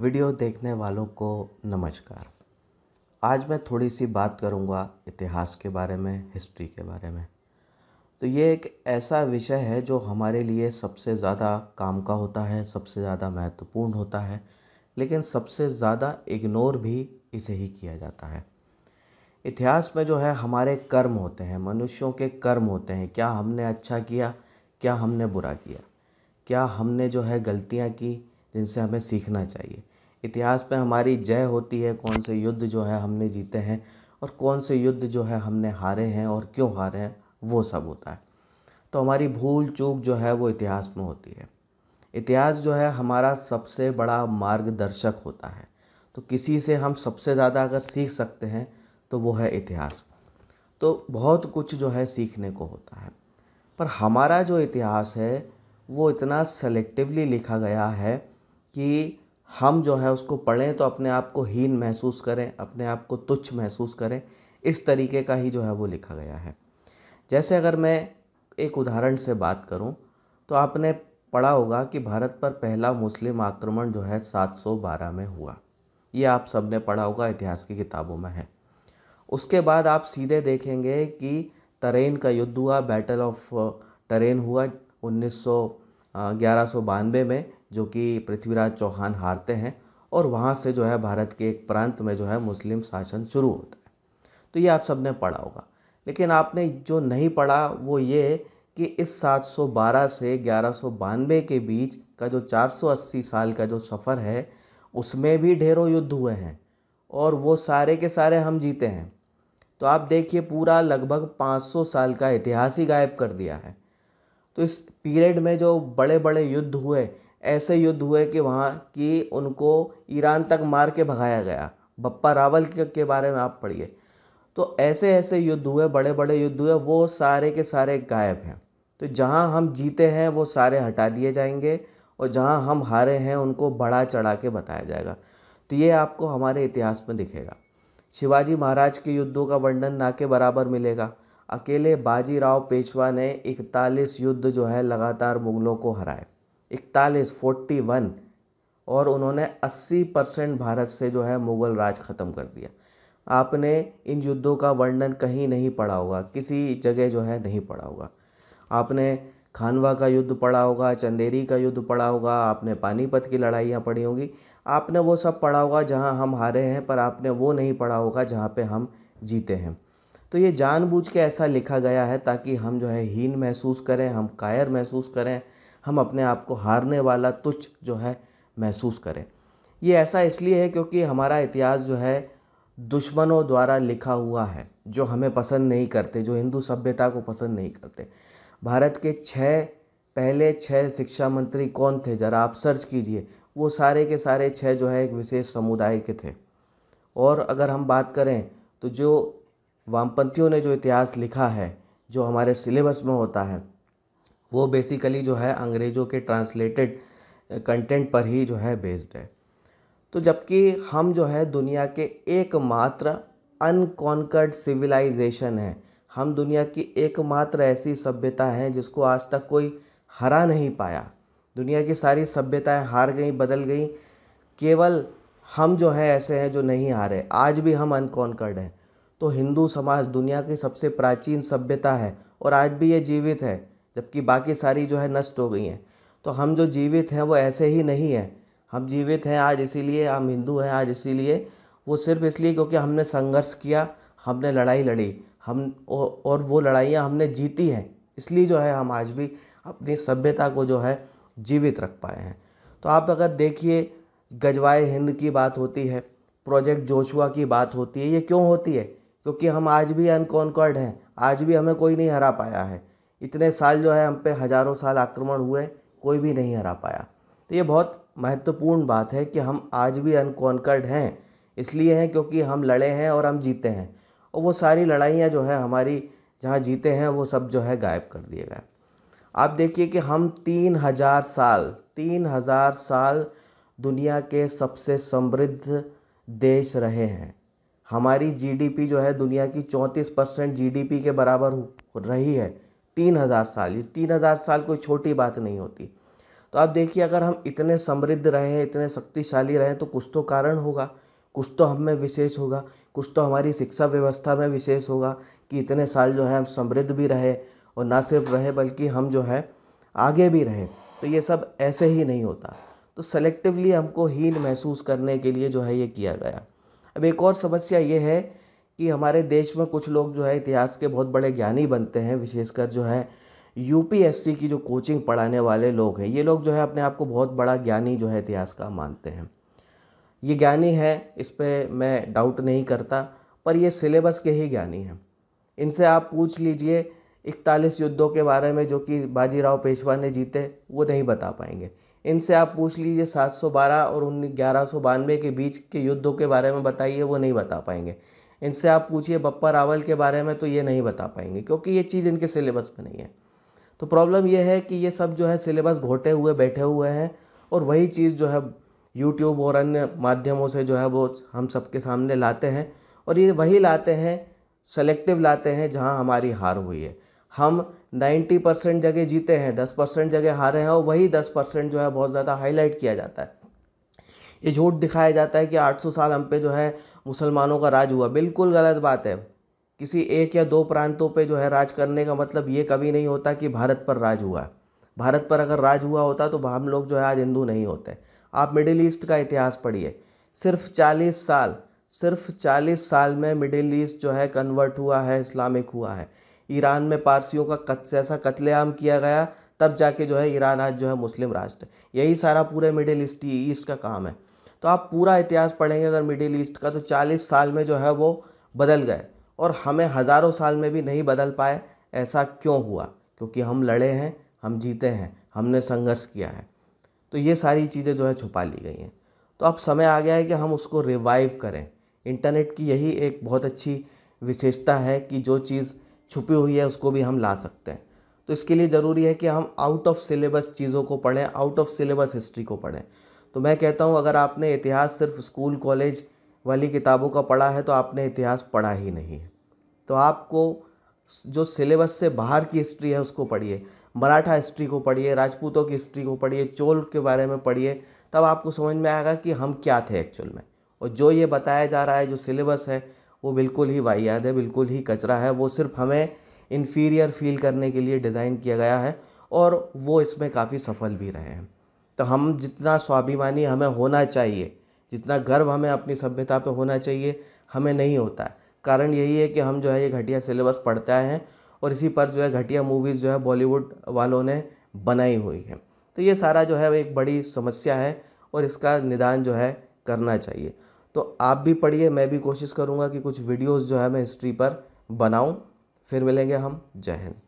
video देखने वालों को नमस्कार आज मैं थोड़ी सी बात करूंगा इतिहास के बारे में हिस्ट्री के बारे में तो ये एक ऐसा विषय है जो हमारे लिए सबसे ज़्यादा काम का होता है सबसे ज़्यादा महत्वपूर्ण होता है लेकिन सबसे ज़्यादा इग्नोर भी इसे ही किया जाता है इतिहास में जो है हमारे कर्म होते हैं मनुष्यों के कर्म होते हैं क्या हमने अच्छा किया क्या हमने बुरा किया क्या हमने जो है गलतियाँ की जिनसे हमें सीखना चाहिए इतिहास पे हमारी जय होती है कौन से युद्ध जो है हमने जीते हैं और कौन से युद्ध जो है हमने हारे हैं और क्यों हारे हैं वो सब होता है तो हमारी भूल चूक जो है वो इतिहास में होती है इतिहास जो है हमारा सबसे बड़ा मार्गदर्शक होता है तो किसी से हम सबसे ज़्यादा अगर सीख सकते हैं तो वो है इतिहास तो बहुत कुछ जो है सीखने को होता है पर हमारा जो इतिहास है वो इतना सेलेक्टिवली लिखा गया है कि हम जो है उसको पढ़ें तो अपने आप को हीन महसूस करें अपने आप को तुच्छ महसूस करें इस तरीके का ही जो है वो लिखा गया है जैसे अगर मैं एक उदाहरण से बात करूं तो आपने पढ़ा होगा कि भारत पर पहला मुस्लिम आक्रमण जो है 712 में हुआ ये आप सब ने पढ़ा होगा इतिहास की किताबों में है उसके बाद आप सीधे देखेंगे कि तरेन का युद्ध हुआ बैटल ऑफ टरेन हुआ उन्नीस सौ में जो कि पृथ्वीराज चौहान हारते हैं और वहाँ से जो है भारत के एक प्रांत में जो है मुस्लिम शासन शुरू होता है तो ये आप सब ने पढ़ा होगा लेकिन आपने जो नहीं पढ़ा वो ये कि इस 712 से ग्यारह के बीच का जो 480 साल का जो सफ़र है उसमें भी ढेरों युद्ध हुए हैं और वो सारे के सारे हम जीते हैं तो आप देखिए पूरा लगभग 500 साल का इतिहास ही गायब कर दिया है तो इस पीरियड में जो बड़े बड़े युद्ध हुए ऐसे युद्ध हुए कि वहाँ कि उनको ईरान तक मार के भगाया गया बप्पा रावल के बारे में आप पढ़िए तो ऐसे ऐसे युद्ध हुए बड़े बड़े युद्ध हुए वो सारे के सारे गायब हैं तो जहाँ हम जीते हैं वो सारे हटा दिए जाएंगे और जहाँ हम हारे हैं उनको बढ़ा चढ़ा के बताया जाएगा तो ये आपको हमारे इतिहास में दिखेगा शिवाजी महाराज के युद्धों का वर्णन ना के बराबर मिलेगा अकेले बाजीराव पेशवा ने इकतालीस युद्ध जो है लगातार मुगलों को हराए इकतालीस फोर्टी वन और उन्होंने अस्सी परसेंट भारत से जो है मुग़ल राज ख़त्म कर दिया आपने इन युद्धों का वर्णन कहीं नहीं पढ़ा होगा किसी जगह जो है नहीं पढ़ा होगा आपने खानवा का युद्ध पढ़ा होगा चंदेरी का युद्ध पढ़ा होगा आपने पानीपत की लड़ाइयाँ पढ़ी होंगी आपने वो सब पढ़ा होगा जहाँ हम हारे हैं पर आपने वो नहीं पढ़ा होगा जहाँ पे हम जीते हैं तो ये जानबूझ के ऐसा लिखा गया है ताकि हम जो है हीन महसूस करें हम कायर महसूस करें हम अपने आप को हारने वाला तुच्छ जो है महसूस करें ये ऐसा इसलिए है क्योंकि हमारा इतिहास जो है दुश्मनों द्वारा लिखा हुआ है जो हमें पसंद नहीं करते जो हिंदू सभ्यता को पसंद नहीं करते भारत के छः पहले छः शिक्षा मंत्री कौन थे ज़रा आप सर्च कीजिए वो सारे के सारे छः जो है एक विशेष समुदाय के थे और अगर हम बात करें तो जो वामपंथियों ने जो इतिहास लिखा है जो हमारे सिलेबस में होता है वो बेसिकली जो है अंग्रेज़ों के ट्रांसलेटेड कंटेंट पर ही जो है बेस्ड है तो जबकि हम जो है दुनिया के एकमात्र अनकॉन्कर्ड सिविलाइजेशन है हम दुनिया की एकमात्र ऐसी सभ्यता है जिसको आज तक कोई हरा नहीं पाया दुनिया की सारी सभ्यताएं हार गई बदल गई केवल हम जो है ऐसे हैं जो नहीं हारे आज भी हम अनकॉन्कर्ड हैं तो हिंदू समाज दुनिया की सबसे प्राचीन सभ्यता है और आज भी ये जीवित है जबकि बाकी सारी जो है नष्ट हो गई हैं तो हम जो जीवित हैं वो ऐसे ही नहीं हैं हम जीवित हैं आज इसीलिए हम हिंदू हैं आज इसीलिए वो सिर्फ इसलिए क्योंकि हमने संघर्ष किया हमने लड़ाई लड़ी हम और वो लड़ाइयाँ हमने जीती हैं इसलिए जो है हम आज भी अपनी सभ्यता को जो है जीवित रख पाए हैं तो आप अगर देखिए गजवाए हिंद की बात होती है प्रोजेक्ट जोशुआ की बात होती है ये क्यों होती है क्योंकि हम आज भी अनकॉन्कर्ड हैं आज भी हमें कोई नहीं हरा पाया है इतने साल जो है हम पे हज़ारों साल आक्रमण हुए कोई भी नहीं हरा पाया तो ये बहुत महत्वपूर्ण बात है कि हम आज भी अनकॉन्कर्ड हैं इसलिए हैं क्योंकि हम लड़े हैं और हम जीते हैं और वो सारी लड़ाइयाँ जो है हमारी जहाँ जीते हैं वो सब जो है गायब कर दिए गए आप देखिए कि हम तीन हज़ार साल तीन हज़ार साल दुनिया के सबसे समृद्ध देश रहे हैं हमारी जीडीपी जो है दुनिया की चौंतीस परसेंट जी के बराबर रही है तीन हज़ार साल ये तीन हज़ार साल कोई छोटी बात नहीं होती तो आप देखिए अगर हम इतने समृद्ध रहे हैं इतने शक्तिशाली रहे तो कुछ तो कारण होगा कुछ तो हम में विशेष होगा कुछ तो हमारी शिक्षा व्यवस्था में विशेष होगा कि इतने साल जो है हम समृद्ध भी रहे और ना सिर्फ रहे बल्कि हम जो है आगे भी रहें तो ये सब ऐसे ही नहीं होता तो सेलेक्टिवली हमको हीन महसूस करने के लिए जो है ये किया गया अब एक और समस्या ये है कि हमारे देश में कुछ लोग जो है इतिहास के बहुत बड़े ज्ञानी बनते हैं विशेषकर जो है यू पी एस सी की जो कोचिंग पढ़ाने वाले लोग हैं ये लोग जो है अपने आप को बहुत बड़ा ज्ञानी जो है इतिहास का मानते हैं ये ज्ञानी है इस पर मैं डाउट नहीं करता पर ये सिलेबस के ही ज्ञानी हैं इनसे आप पूछ लीजिए इकतालीस युद्धों के बारे में जो कि बाजीराव पेशवा ने जीते वो नहीं बता पाएंगे इनसे आप पूछ लीजिए 712 और उन ग्यारह के बीच के युद्धों के बारे में बताइए वो नहीं बता पाएंगे इनसे आप पूछिए बप्पा रावल के बारे में तो ये नहीं बता पाएंगे क्योंकि ये चीज़ इनके सिलेबस में नहीं है तो प्रॉब्लम ये है कि ये सब जो है सिलेबस घोटे हुए बैठे हुए हैं और वही चीज़ जो है यूट्यूब और अन्य माध्यमों से जो है वो हम सबके सामने लाते हैं और ये वही लाते हैं सेलेक्टिव लाते हैं जहाँ हमारी हार हुई है हम 90 परसेंट जगह जीते हैं 10 परसेंट जगह हारे हैं और वही 10 परसेंट जो है बहुत ज़्यादा हाईलाइट किया जाता है ये झूठ दिखाया जाता है कि 800 साल हम पे जो है मुसलमानों का राज हुआ बिल्कुल गलत बात है किसी एक या दो प्रांतों पे जो है राज करने का मतलब ये कभी नहीं होता कि भारत पर राज हुआ भारत पर अगर राज हुआ होता तो हम लोग जो है आज हिंदू नहीं होते आप मिडिल ईस्ट का इतिहास पढ़िए सिर्फ चालीस साल सिर्फ चालीस साल में मिडिल ईस्ट जो है कन्वर्ट हुआ है इस्लामिक हुआ है ईरान में पारसियों का कत ऐसा कत्लेआम किया गया तब जाके जो है ईरान आज जो है मुस्लिम राष्ट्र यही सारा पूरे मिडिल ईस्ट ईस्ट का काम है तो आप पूरा इतिहास पढ़ेंगे अगर मिडिल ईस्ट का तो चालीस साल में जो है वो बदल गए और हमें हज़ारों साल में भी नहीं बदल पाए ऐसा क्यों हुआ क्योंकि हम लड़े हैं हम जीते हैं हमने संघर्ष किया है तो ये सारी चीज़ें जो है छुपा ली गई हैं तो अब समय आ गया है कि हम उसको रिवाइव करें इंटरनेट की यही एक बहुत अच्छी विशेषता है कि जो चीज़ छुपी हुई है उसको भी हम ला सकते हैं तो इसके लिए ज़रूरी है कि हम आउट ऑफ सिलेबस चीज़ों को पढ़ें आउट ऑफ सिलेबस हिस्ट्री को पढ़ें तो मैं कहता हूँ अगर आपने इतिहास सिर्फ स्कूल कॉलेज वाली किताबों का पढ़ा है तो आपने इतिहास पढ़ा ही नहीं है तो आपको जो सिलेबस से बाहर की हिस्ट्री है उसको पढ़िए मराठा हिस्ट्री को पढ़िए राजपूतों की हिस्ट्री को पढ़िए चोल के बारे में पढ़िए तब आपको समझ में आएगा कि हम क्या थे एक्चुअल में और जो ये बताया जा रहा है जो सिलेबस है वो बिल्कुल ही वाहियात है बिल्कुल ही कचरा है वो सिर्फ हमें इन्फीरियर फील करने के लिए डिज़ाइन किया गया है और वो इसमें काफ़ी सफल भी रहे हैं तो हम जितना स्वाभिमानी हमें होना चाहिए जितना गर्व हमें अपनी सभ्यता पे होना चाहिए हमें नहीं होता है कारण यही है कि हम जो है ये घटिया सिलेबस पढ़ते आए हैं और इसी पर जो है घटिया मूवीज़ जो है बॉलीवुड वालों ने बनाई हुई है तो ये सारा जो है एक बड़ी समस्या है और इसका निदान जो है करना चाहिए तो आप भी पढ़िए मैं भी कोशिश करूँगा कि कुछ वीडियोज़ जो है मैं हिस्ट्री पर बनाऊँ फिर मिलेंगे हम जय हिंद